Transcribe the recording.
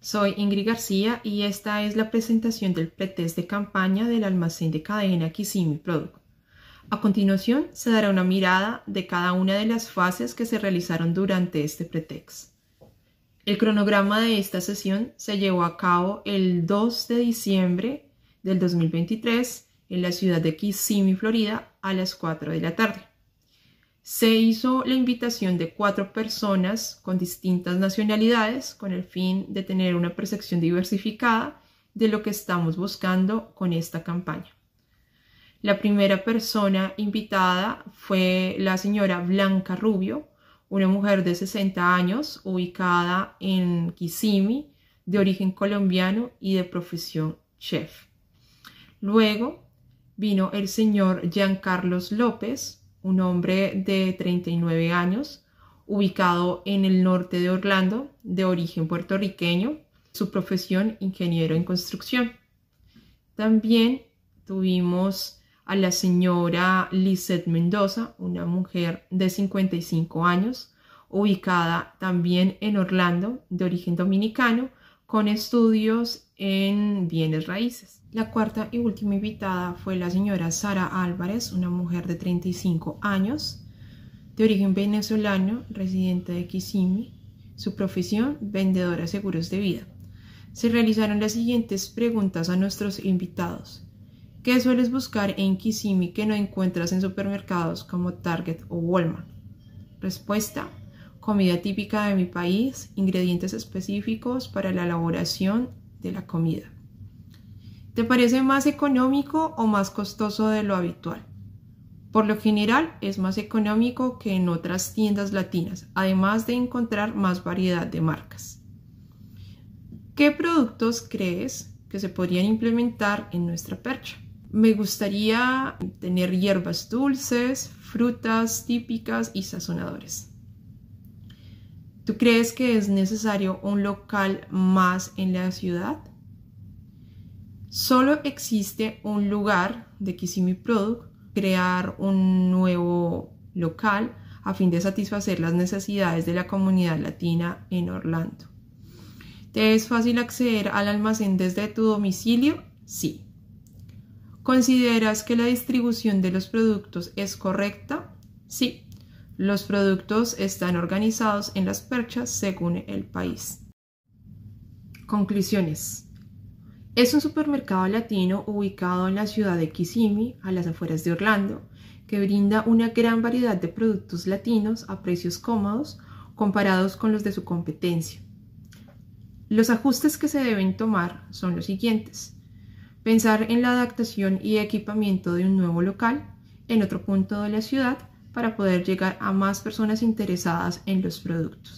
Soy Ingrid García y esta es la presentación del pretest de campaña del almacén de cadena Kissimi Product. A continuación se dará una mirada de cada una de las fases que se realizaron durante este pretexto. El cronograma de esta sesión se llevó a cabo el 2 de diciembre del 2023 en la ciudad de Kissimmee, Florida, a las 4 de la tarde. Se hizo la invitación de cuatro personas con distintas nacionalidades con el fin de tener una percepción diversificada de lo que estamos buscando con esta campaña. La primera persona invitada fue la señora Blanca Rubio, una mujer de 60 años ubicada en Kissimmee, de origen colombiano y de profesión chef. Luego vino el señor Carlos López, un hombre de 39 años, ubicado en el norte de Orlando, de origen puertorriqueño, su profesión ingeniero en construcción. También tuvimos a la señora Lisette Mendoza, una mujer de 55 años, ubicada también en Orlando, de origen dominicano, con estudios en bienes raíces. La cuarta y última invitada fue la señora Sara Álvarez, una mujer de 35 años, de origen venezolano, residente de Kissimmee, su profesión, vendedora de seguros de vida. Se realizaron las siguientes preguntas a nuestros invitados. ¿Qué sueles buscar en Kissimmee que no encuentras en supermercados como Target o Walmart? Respuesta, comida típica de mi país, ingredientes específicos para la elaboración de la comida. ¿Te parece más económico o más costoso de lo habitual? Por lo general es más económico que en otras tiendas latinas, además de encontrar más variedad de marcas. ¿Qué productos crees que se podrían implementar en nuestra percha? Me gustaría tener hierbas dulces, frutas típicas y sazonadores. ¿Tú crees que es necesario un local más en la ciudad? Solo existe un lugar de Kissimmee Product, crear un nuevo local a fin de satisfacer las necesidades de la comunidad latina en Orlando. ¿Te es fácil acceder al almacén desde tu domicilio? Sí. ¿Consideras que la distribución de los productos es correcta? Sí. Los productos están organizados en las perchas según el país. Conclusiones. Es un supermercado latino ubicado en la ciudad de Kissimmee, a las afueras de Orlando, que brinda una gran variedad de productos latinos a precios cómodos comparados con los de su competencia. Los ajustes que se deben tomar son los siguientes. Pensar en la adaptación y equipamiento de un nuevo local en otro punto de la ciudad para poder llegar a más personas interesadas en los productos.